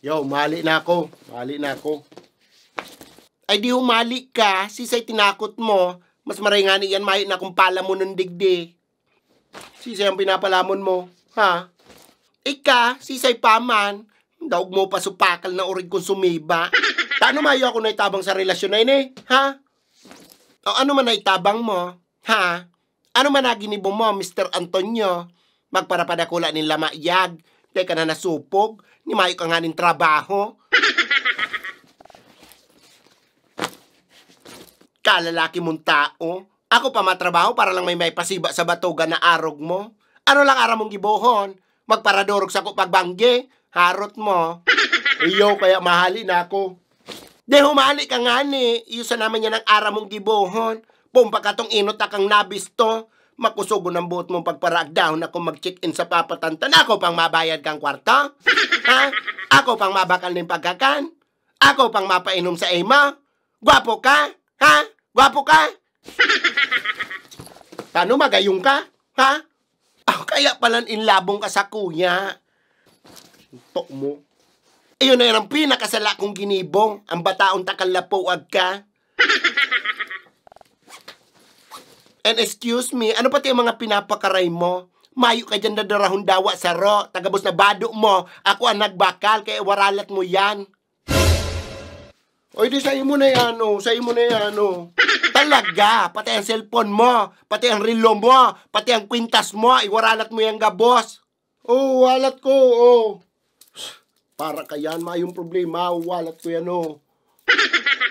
Yo, mali na ako. Mali na ako. Ay di humali ka. Sisay tinakot mo. Mas maray maringani yan, mahi na kung pala mo ng digdi. Sisay ang pinapalamon mo. Ha? Ika, sisay paman. Daog mo pa supakal na orig kong sumiba. Paano mayo ako na itabang sa relasyon na ini? Eh? Ha? O ano man na itabang mo? Ha? Ano man na ginibo mo, Mr. Antonio? Magparapadakula ni Lamayag Teka na nasupog, ni Mayo ka nga ng trabaho. Kalalaki mong tao. Ako pa matrabaho para lang may may pasiba sa batuga na arog mo. Ano lang ara mong gibohon? Magparadorog sa ko pagbangge. Harot mo. Iyo kaya mahalin ako. De humali ka nga ni. Iyo sa naman yan ang ara mong gibohon. Pumpa ka tong inot akang nabisto makusugo ng buot mong pagparagdown ako mag-check-in sa papatantan. Ako pang mabayad kang kwarto? Ha? Ako pang mabakal ng pagkakan? Ako pang mapainom sa ema? Gwapo ka? Ha? Gwapo ka? Paano magayong ka? Ha? Ako ah, kaya palan inlabong ka sa kuya. Tok mo. Iyon na yun ang pinakasala kong ginibong. Ang bataon takalapuag ka. And excuse me, ano pati ang mga pinapakaray mo? Mayo ka dyan dadarahon dawa sa ro, tagabos na bado mo. Ako ang nagbakal, kaya waralat mo yan. O di sa'yo mo na yan, oh. Sa'yo mo na yan, oh. Talaga, pati ang cellphone mo, pati ang relo mo, pati ang kwintas mo, iwaralat mo yan gabos. Oh, walat ko, oh. Para kayan, mayong problema, oh, walat ko yan, oh.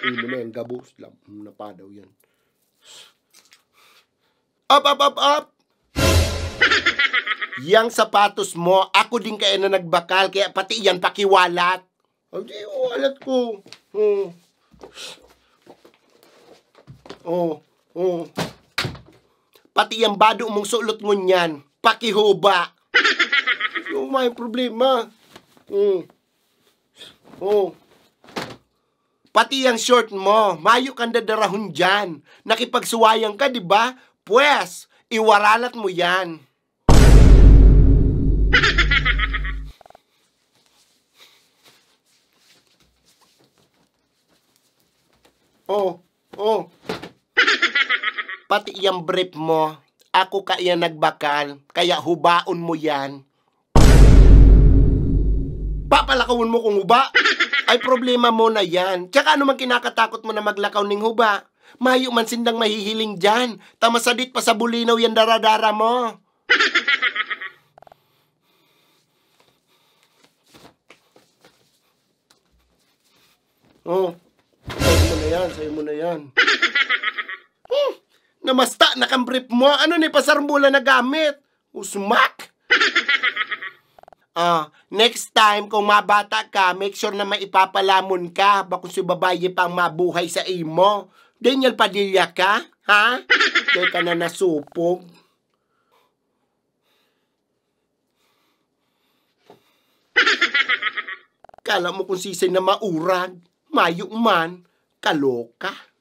Uy mo na yan, gabos. Lam, napadaw yan. Up, up, up, up! yang sapatos mo, ako din kaya na nagbakal, kaya pati yan pakiwalat. Hindi, oh, alat ko. Oh. Oh, oh. Pati yung bado mong sulot mo niyan, pakihuba. oh, may problema. Mm. Oh. Pati yung short mo, mayo kang dadarahon dyan. Nakipagsuwayan ka, di ba? Pwes, iwaralat mo yan. Oh, oh. Pati yung brief mo, ako kaya nagbakal, kaya hubaon mo yan. Papalakawin mo kung huba. Ay problema mo na yan. Tsaka ano man kinakatakot mo na maglakaw ng huba? Mayo man sindang mahihiling dyan. dit pa sa bulinaw yan daradara mo. oh, sa'yo mo na yan, sa'yo mo na yan. hmm, namasta, nakambrip mo. Ano ni pasarmbula na gamit? Usmak? Ah, uh, next time kung mabata ka, make sure na maipapalamon ka bako si babae pang mabuhay sa imo. Daniel Padilla ka? Ha? Kaya ka na nasupog. Kala mo kung sisay na maurag, mayo man, kaloka.